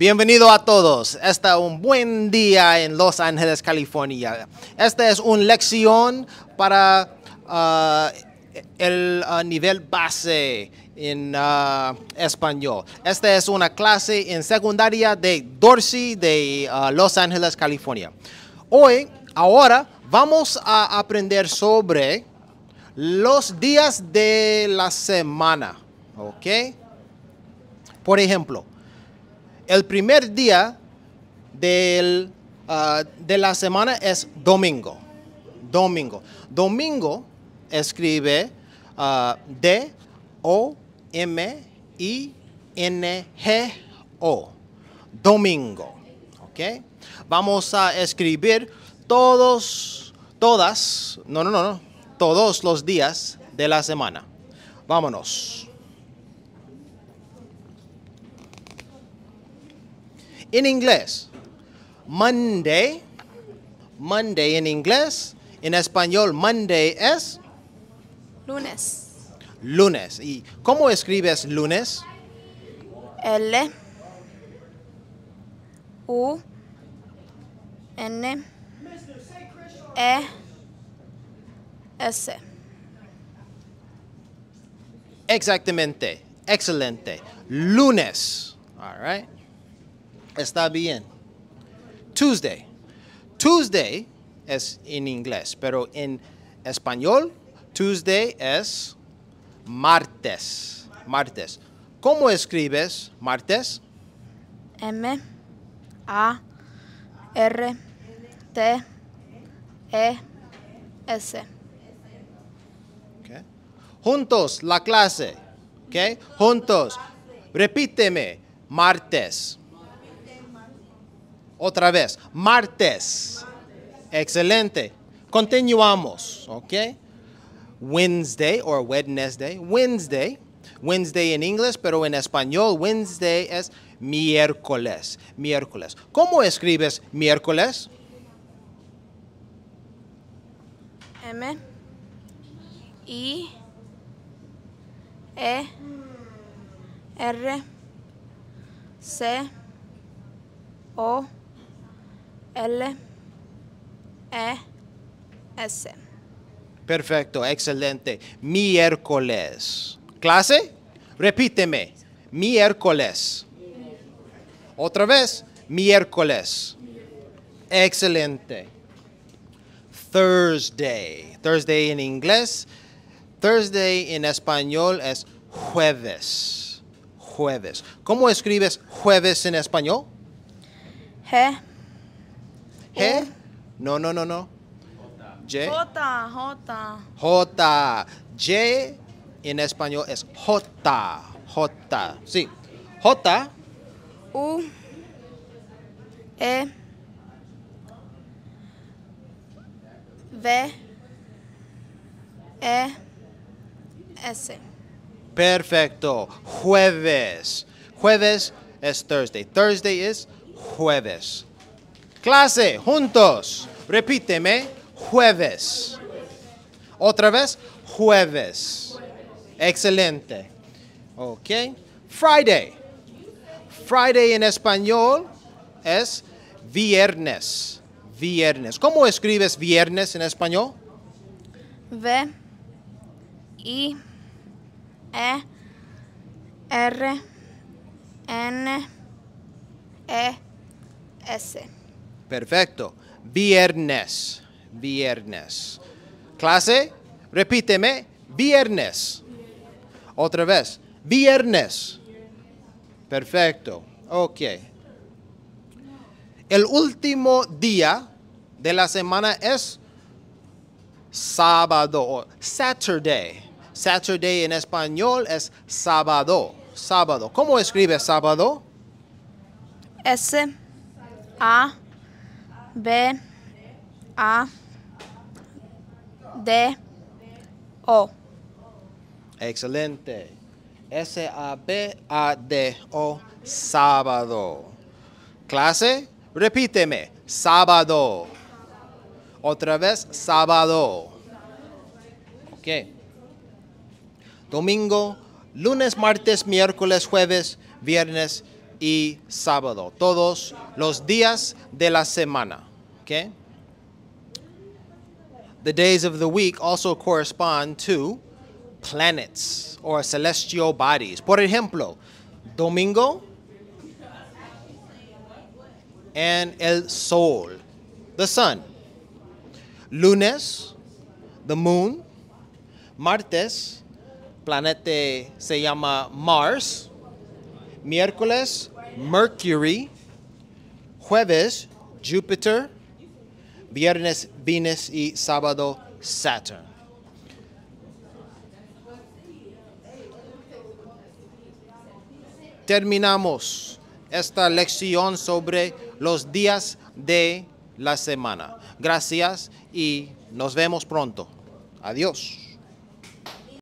Bienvenido a todos. está un buen día en Los Ángeles, California. Esta es una lección para ah, el ah, nivel base en ah, español. Esta es una clase en secundaria de Dorsey de Los Ángeles, California. Hoy, ahora, vamos a aprender sobre los días de la semana. ¿Ok? Por ejemplo, el primer día del, ah, de la semana es domingo. Domingo. Domingo escribe ah, d o m i n g o D-O-M-I-N-G-O. Domingo. ¿Ok? Vamos a escribir todos, todas, no, no, no, no, todos los días de la semana. Vámonos. in English, Monday, Monday in English. In español, Monday es lunes. Lunes. ¿Y cómo escribes lunes? L U N E S. Exactamente. Excelente. Lunes. All right. Está bien. Tuesday. Tuesday es en inglés, pero en español, Tuesday es martes. Martes. ¿Cómo escribes martes? M A R T E S. Juntos la clase. Juntos. Repíteme. Martes. Otra vez, martes. Excelente. Continuamos, ¿ok? Wednesday or Wednesday. Wednesday. Wednesday en inglés, pero en español Wednesday es miércoles. Miércoles. ¿Cómo escribes miércoles? M I E R C O L E S. Perfecto, excelente. Miércoles. ¿Clase? Repíteme. Miércoles. Otra vez. Miércoles. Excelente. Thursday. Thursday en inglés. Thursday en español es jueves. Jueves. ¿Cómo escribes jueves en español? E, No, no, no, no. J. J. J. J en español es J. J. Sí. J. U. E. V. E. S. Perfecto. Jueves. Jueves es Thursday. Thursday es jueves. Clase, juntos. Repíteme, jueves. Otra vez, jueves. Excelente. Ok. Friday. Friday en español es viernes. Viernes. ¿Cómo escribes viernes en español? V I E R N E S. Perfecto. Viernes. Viernes. Clase, repíteme. Viernes. Otra vez. Viernes. Perfecto. Ok. El último día de la semana es sábado Saturday. Saturday en español es sábado. Sábado. ¿Cómo escribe sábado? S A B A D O. Excelente. S A B A D O sábado. Clase, repíteme, sábado. Otra vez, sábado. Ok. Domingo, lunes, martes, miércoles, jueves, viernes, y sábado, todos los días de la semana. Okay? The days of the week also correspond to planets or celestial bodies. Por ejemplo, domingo and el sol, the sun. Lunes, the moon. Martes, planeta se llama Mars. Miércoles, Mercury. Jueves, Júpiter. Viernes, Venus y sábado, Saturn. Terminamos esta lección sobre los días de la semana. Gracias y nos vemos pronto. Adiós.